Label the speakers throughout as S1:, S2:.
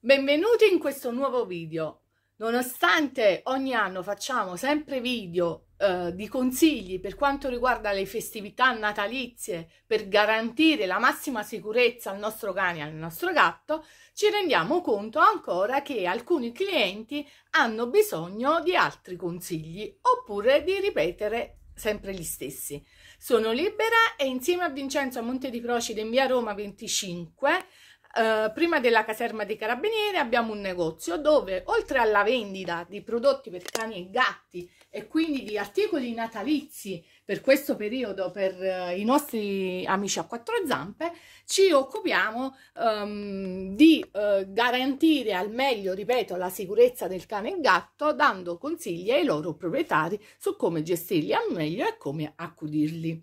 S1: Benvenuti in questo nuovo video. Nonostante ogni anno facciamo sempre video eh, di consigli per quanto riguarda le festività natalizie per garantire la massima sicurezza al nostro cane e al nostro gatto, ci rendiamo conto ancora che alcuni clienti hanno bisogno di altri consigli oppure di ripetere sempre gli stessi. Sono libera e insieme a Vincenzo a Monte di Procide in via Roma 25 eh, prima della caserma dei carabinieri abbiamo un negozio dove oltre alla vendita di prodotti per cani e gatti e quindi di articoli natalizi per questo periodo per uh, i nostri amici a quattro zampe ci occupiamo um, di uh, garantire al meglio ripeto la sicurezza del cane e gatto dando consigli ai loro proprietari su come gestirli al meglio e come accudirli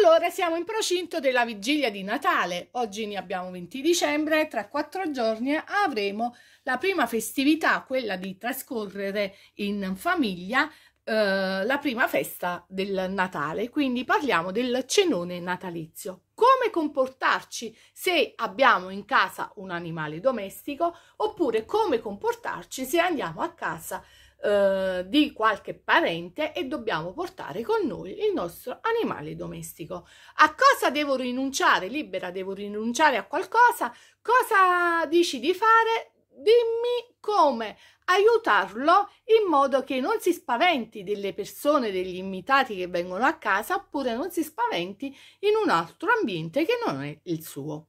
S1: allora siamo in procinto della vigilia di Natale, oggi ne abbiamo 20 dicembre e tra quattro giorni avremo la prima festività, quella di trascorrere in famiglia eh, la prima festa del Natale, quindi parliamo del cenone natalizio. Come comportarci se abbiamo in casa un animale domestico oppure come comportarci se andiamo a casa di eh, di qualche parente e dobbiamo portare con noi il nostro animale domestico. A cosa devo rinunciare? Libera, devo rinunciare a qualcosa? Cosa dici di fare? dimmi come aiutarlo in modo che non si spaventi delle persone, degli invitati che vengono a casa oppure non si spaventi in un altro ambiente che non è il suo.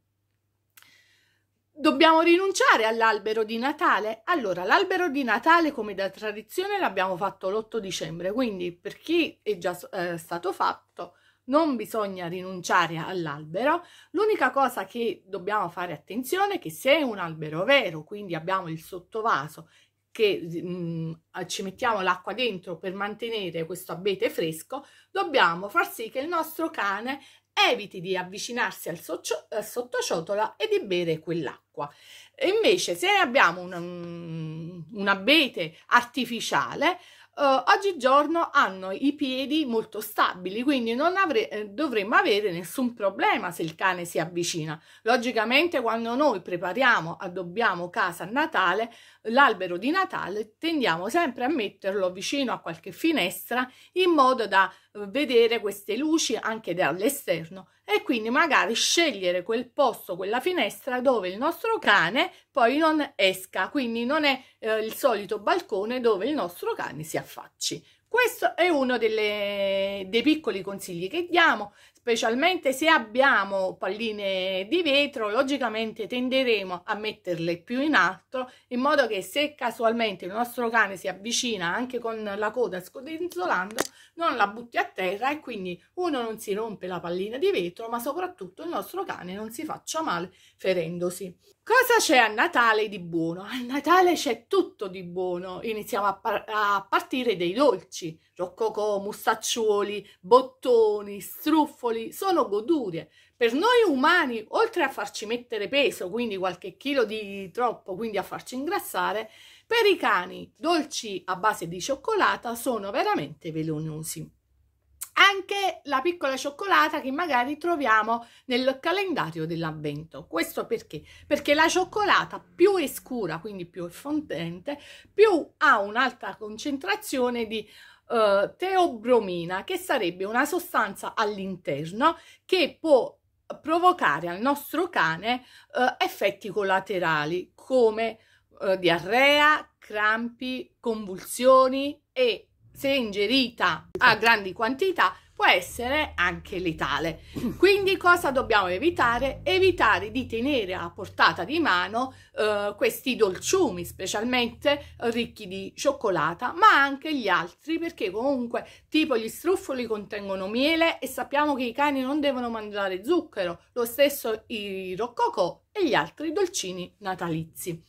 S1: Dobbiamo rinunciare all'albero di Natale? Allora, l'albero di Natale come da tradizione l'abbiamo fatto l'8 dicembre, quindi per chi è già eh, stato fatto non bisogna rinunciare all'albero. L'unica cosa che dobbiamo fare attenzione è che se è un albero vero, quindi abbiamo il sottovaso che mh, mm, ci mettiamo l'acqua dentro per mantenere questo abete fresco, dobbiamo far sì che il nostro cane eviti di avvicinarsi al, socio- al eh, sottociotola e di bere quell'acqua. invece, se abbiamo un, um, un abete artificiale, Uh, oggigiorno hanno i piedi molto stabili, quindi non avre- eh, dovremmo avere nessun problema se il cane si avvicina. Logicamente, quando noi prepariamo, addobbiamo casa a Natale, l'albero di Natale tendiamo sempre a metterlo vicino a qualche finestra in modo da eh, vedere queste luci anche dall'esterno e quindi magari scegliere quel posto, quella finestra dove il nostro cane poi non esca, quindi non è eh, il solito balcone dove il nostro cane si affacci. Questo è uno delle, dei piccoli consigli che diamo specialmente se abbiamo palline di vetro logicamente tenderemo a metterle più in alto in modo che se casualmente il nostro cane si avvicina anche con la coda scodinzolando non la butti a terra e quindi uno non si rompe la pallina di vetro ma soprattutto il nostro cane non si faccia male ferendosi Cosa c'è a Natale di buono? A Natale c'è tutto di buono. Iniziamo a, par- a partire dai dolci, roccocò, mustacciuoli, bottoni, struffoli, sono godurie. Per noi umani, oltre a farci mettere peso, quindi qualche chilo di troppo, quindi a farci ingrassare, per i cani dolci a base di cioccolata sono veramente velenosi anche la piccola cioccolata che magari troviamo nel calendario dell'avvento. Questo perché? Perché la cioccolata più è scura, quindi più è fondente, più ha un'alta concentrazione di uh, teobromina, che sarebbe una sostanza all'interno che può provocare al nostro cane uh, effetti collaterali come uh, diarrea, crampi, convulsioni e se ingerita a grandi quantità, può essere anche letale. Quindi cosa dobbiamo evitare? Evitare di tenere a portata di mano eh, questi dolciumi, specialmente ricchi di cioccolata, ma anche gli altri, perché comunque tipo gli struffoli contengono miele e sappiamo che i cani non devono mangiare zucchero, lo stesso i roccocò e gli altri dolcini natalizi.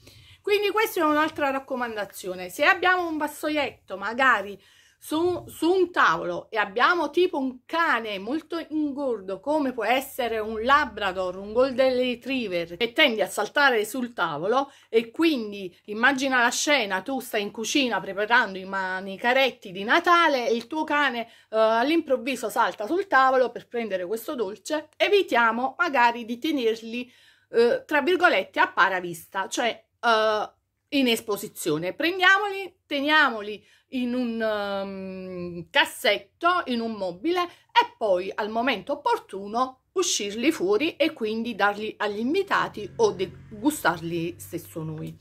S1: Quindi questa è un'altra raccomandazione. Se abbiamo un vassoietto magari su, su, un tavolo e abbiamo tipo un cane molto ingordo come può essere un Labrador, un Golden Retriever che tende a saltare sul tavolo e quindi immagina la scena, tu stai in cucina preparando i manicaretti di Natale e il tuo cane uh, all'improvviso salta sul tavolo per prendere questo dolce, evitiamo magari di tenerli uh, tra virgolette a paravista, cioè uh, in esposizione. Prendiamoli, teniamoli in un um, cassetto, in un mobile e poi al momento opportuno uscirli fuori e quindi darli agli invitati o gustarli stesso noi.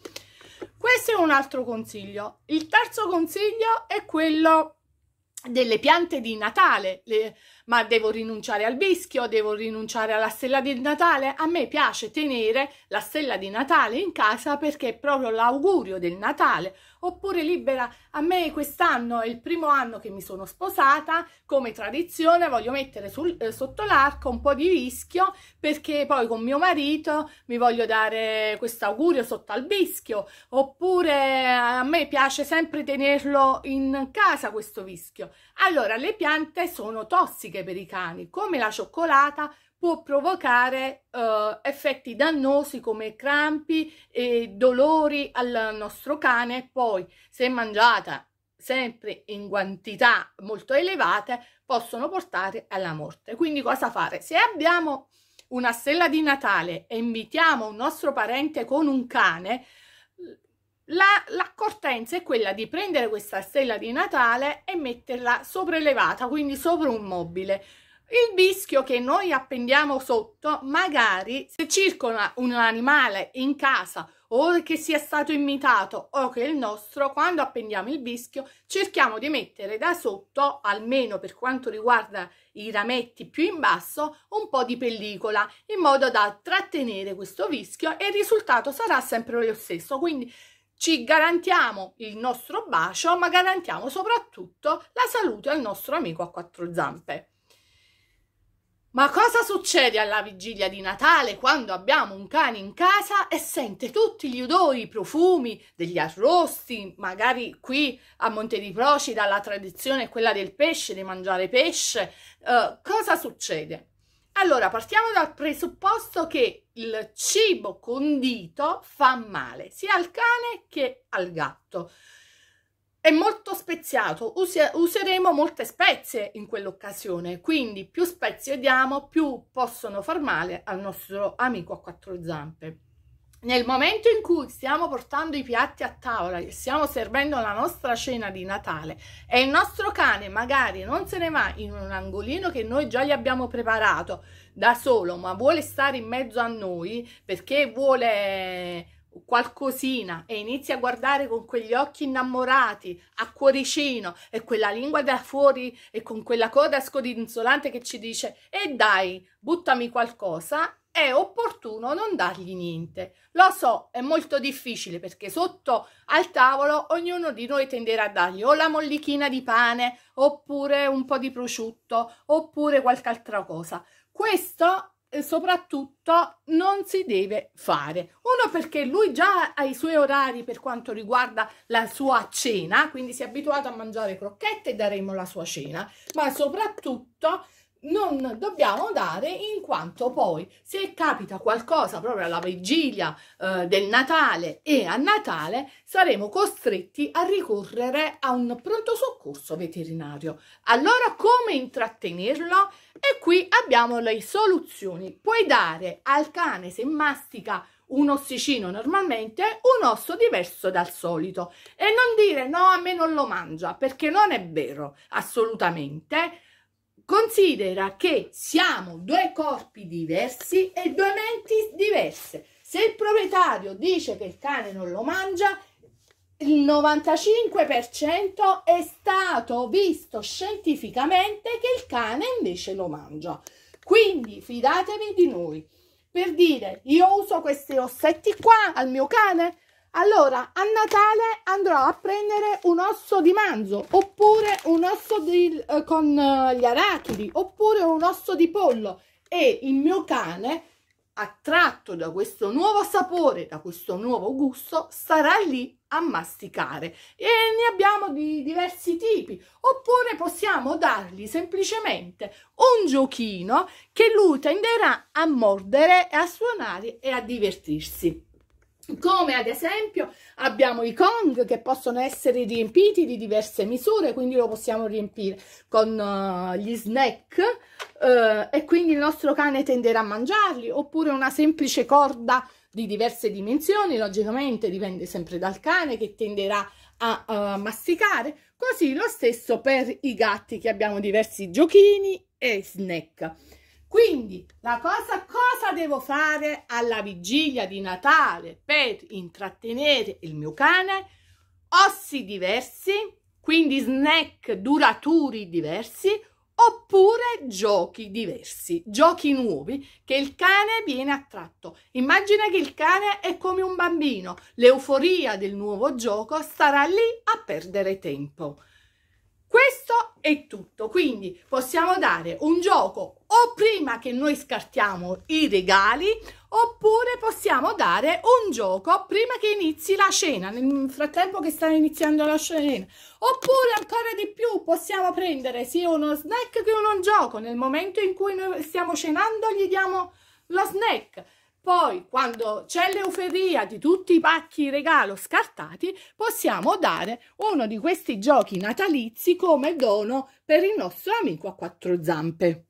S1: Questo è un altro consiglio. Il terzo consiglio è quello delle piante di Natale, le, ma devo rinunciare al bischio, devo rinunciare alla stella di Natale. A me piace tenere la stella di Natale in casa perché è proprio l'augurio del Natale. Oppure libera, a me quest'anno è il primo anno che mi sono sposata, come tradizione voglio mettere sul, eh, sotto l'arco un po' di rischio perché poi con mio marito mi voglio dare questo augurio sotto al bischio. Oppure eh, a me piace sempre tenerlo in casa questo vischio. Allora, le piante sono tossiche per i cani, come la cioccolata può provocare eh, effetti dannosi come crampi e dolori al nostro cane. Poi, se mangiata sempre in quantità molto elevate, possono portare alla morte. Quindi cosa fare? Se abbiamo una stella di Natale e invitiamo un nostro parente con un cane, l'accortenza la, è quella di prendere questa stella di Natale e metterla sopraelevata, quindi sopra un mobile. Il bischio che noi appendiamo sotto, magari se circola un animale in casa o che sia stato imitato o che è il nostro, quando appendiamo il bischio cerchiamo di mettere da sotto, almeno per quanto riguarda i rametti più in basso, un po' di pellicola in modo da trattenere questo bischio e il risultato sarà sempre lo stesso. Quindi ci garantiamo il nostro bacio, ma garantiamo soprattutto la salute al nostro amico a quattro zampe. Ma cosa succede alla vigilia di Natale quando abbiamo un cane in casa e sente tutti gli odori, i profumi degli arrosti, magari qui a Monte di Procida la tradizione è quella del pesce, di mangiare pesce. Eh, cosa succede? Allora, partiamo dal presupposto che il cibo condito fa male sia al cane che al gatto. È molto speziato, Use useremo molte spezie in quell'occasione, quindi più spezie diamo, più possono far male al nostro amico a quattro zampe nel momento in cui stiamo portando i piatti a tavola e stiamo servendo la nostra cena di Natale e il nostro cane magari non se ne va in un angolino che noi già gli abbiamo preparato da solo, ma vuole stare in mezzo a noi perché vuole qualcosina e inizi a guardare con quegli occhi innamorati, a cuoricino e quella lingua da fuori e con quella coda scodinzolante che ci dice e dai, buttami qualcosa, è opportuno non dargli niente. Lo so, è molto difficile perché sotto al tavolo ognuno di noi tenderà a dargli o la mollichina di pane, oppure un po' di prosciutto, oppure qualche altra cosa. Questo soprattutto non si deve fare. Uno perché lui già ha i suoi orari per quanto riguarda la sua cena, quindi si è abituato a mangiare crocchette e daremo la sua cena, ma soprattutto non dobbiamo dare in quanto poi se capita qualcosa proprio alla vigilia eh, del Natale e a Natale saremo costretti a ricorrere a un pronto soccorso veterinario. Allora come intrattenerlo? E qui abbiamo le soluzioni. Puoi dare al cane se mastica un ossicino normalmente un osso diverso dal solito e non dire no a me non lo mangia perché non è vero assolutamente considera che siamo due corpi diversi e due menti diverse. Se il proprietario dice che il cane non lo mangia, il 95% è stato visto scientificamente che il cane invece lo mangia. Quindi fidatevi di noi. Per dire, io uso questi ossetti qua al mio cane, allora, a Natale andrò a prendere un osso di manzo, oppure un osso di, eh, con eh, gli arachidi, oppure un osso di pollo. E il mio cane, attratto da questo nuovo sapore, da questo nuovo gusto, sarà lì a masticare. E ne abbiamo di diversi tipi. Oppure possiamo dargli semplicemente un giochino che lui tenderà a mordere, a suonare e a divertirsi come ad esempio abbiamo i Kong che possono essere riempiti di diverse misure, quindi lo possiamo riempire con uh, gli snack uh, e quindi il nostro cane tenderà a mangiarli, oppure una semplice corda di diverse dimensioni, logicamente dipende sempre dal cane che tenderà a uh, masticare, così lo stesso per i gatti che abbiamo diversi giochini e snack. Quindi la cosa cosa devo fare alla vigilia di Natale per intrattenere il mio cane? Ossi diversi, quindi snack duraturi diversi, oppure giochi diversi, giochi nuovi che il cane viene attratto. Immagina che il cane è come un bambino, l'euforia del nuovo gioco starà lì a perdere tempo. Questo è tutto. Quindi possiamo dare un gioco o prima che noi scartiamo i regali oppure possiamo dare un gioco prima che inizi la cena, nel frattempo che sta iniziando la cena. Oppure ancora di più possiamo prendere sia uno snack che uno gioco. Nel momento in cui noi stiamo cenando gli diamo lo snack poi, quando c'è l'euferia di tutti i pacchi regalo scartati, possiamo dare uno di questi giochi natalizi come dono per il nostro amico a quattro zampe.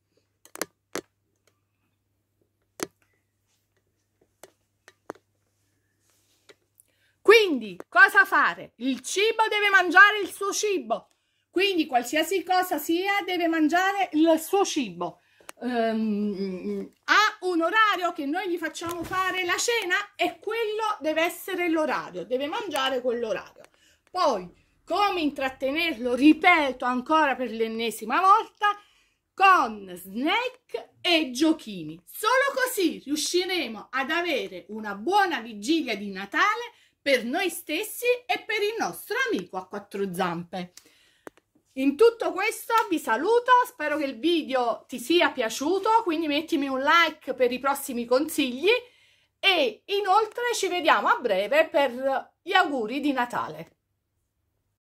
S1: Quindi, cosa fare? Il cibo deve mangiare il suo cibo. Quindi, qualsiasi cosa sia, deve mangiare il suo cibo um, ha un orario che noi gli facciamo fare la cena e quello deve essere l'orario, deve mangiare quell'orario. Poi, come intrattenerlo, ripeto ancora per l'ennesima volta, con snack e giochini. Solo così riusciremo ad avere una buona vigilia di Natale per noi stessi e per il nostro amico a quattro zampe. In tutto questo vi saluto, spero che il video ti sia piaciuto, quindi mettimi un like per i prossimi consigli e inoltre ci vediamo a breve per gli auguri di Natale.